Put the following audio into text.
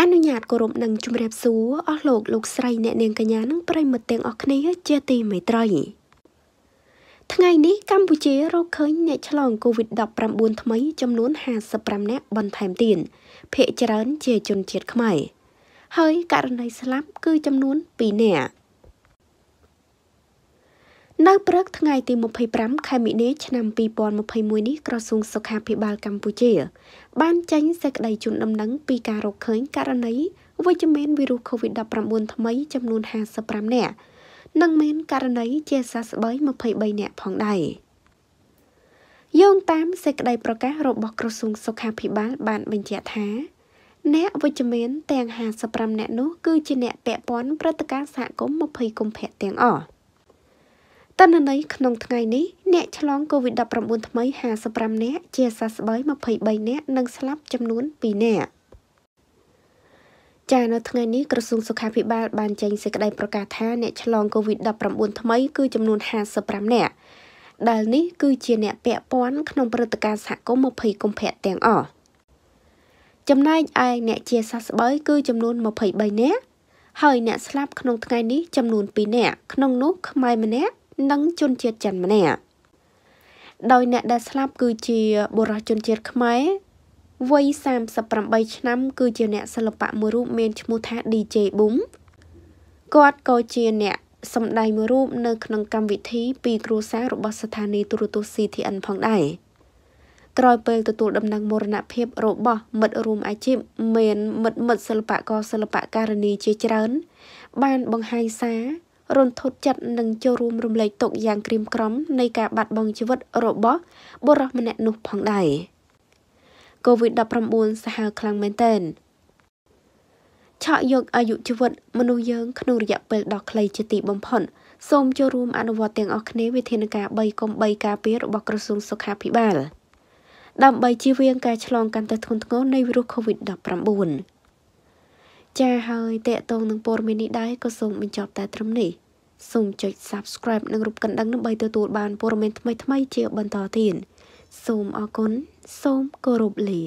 អនុញ្ញាតគោរពនិងជម្រាបសួរអស់លោកលោកស្រីអ្នកនាងកញ្ញានិងប្រិមត្តទាំងអស់គ្នា ជាទីមេត្រីថ្ងៃនេះកម្ពុជារកឃើញអ្នកឆ្លង COVID-19 ថ្មីចំនួន55នាក់បន្ថែមទៀតភ្នាក់ងារច្រើន ជាជនជាតិខ្មែរហើយករណីស្លាប់គឺ ចំនួន2នាក់នៅព្រឹកថ្ងៃទី25ខែមីនាឆ្នាំ2021នេះក្រសួងសុខាភិបាល កម្ពុជា បានចេញសេចក្តីជូនដំណឹងពីការរកឃើញករណីវិជ្ជមានវីរុស COVID-19 ថ្មីចំនួន55នាក់និងមានករណីជាសះស្បើយ23នាក់ផងដែរយោងតាមសេចក្តីប្រកាសរបស់ក្រសួងសុខាភិបាលបានបញ្ជាក់ថាអ្នកវិជ្ជមានទាំង55នាក់នោះ គឺជាអ្នកពាក់ព័ន្ធព្រឹត្តិការណ៍សហគមន៍20កុម្ភៈទាំងអស់។តិន្នន័យក្នុងថ្ងៃនេះអ្នកឆ្លង COVID-19 ថ្មី55នាក់ជាសះស្បើយ23នាក់និងស្លាប់ចំនួន2នាក់ចានៅថ្ងៃនេះក្រសួងសុខាភិបាលបានចេញសេចក្តីប្រកាសថាអ្នកឆ្លង COVID-19 ថ្មី គឺចំនួន55នាក់ដែលនេះគឺជាអ្នកពាក់ព័ន្ធក្នុងព្រឹត្តិការណ៍សហគមន៍20កុម្ភៈទាំងអស់ចំណែកឯអ្នកជាសះស្បើយគឺចំនួន23នាក់ហើយអ្នកស្លាប់ក្នុងថ្ងៃនេះចំនួន2នាក់ក្នុងនោះខ្មែរម្នាក់និងជនជាតិចិនម្នាក់ដោយអ្នកដែលស្លាប់គឺជាបុរសជនជាតិខ្មែរវ័យ38ឆ្នាំគឺជាអ្នកសិល្បៈមួយរូបមានឈ្មោះថា DJ Boom គាត់ក៏ជា អ្នកសម្ដែងមួយរូប នៅក្នុងកម្មវិធីពីគ្រួសាររបស់ស្ថានីយទូរទស្សន៍ CTN ផងដែរក្រោយពេលទទួលដំណឹងមរណភាពរបស់មិត្តរួមអាជីពមានមិត្តមិត្តសិល្បករសិល្បករនីជាច្រើន បានបង្ហាញសាររន្ធត់ចិត្តនិងចូលរួមរំលែកទុកយ៉ាងក្រៀមក្រំនៃការបាត់បង់ជីវិតរបស់ បុរសម្នាក់នោះផងដែរ COVID-19 សាហាវខ្លាំងមែនទែនឆក់យកអាយុជីវិតមនុស្សយើងក្នុងរយៈពេលដ៏ខ្លីជាទីបំផុតសូមចូលរួមអនុវត្តទាំងអស់គ្នាវិធានការ3កុំ3ការពាររបស់ក្រសួងសុខាភិបាលដើម្បីជៀសវាងការឆ្លងកាន់តែធ្ងន់ធ្ងរនៃវីរុស COVID-19 ចាហើយតេតងនឹងព័ត៌មាននេះដែរក៏សូមបញ្ចប់តែត្រឹមនេះសូមចុច Subscribe និងរូបកណ្ដឹងដើម្បីទទួលបានព័ត៌មានថ្មីៗជាបន្តទៀតសូមអរគុណសូមគោរពលា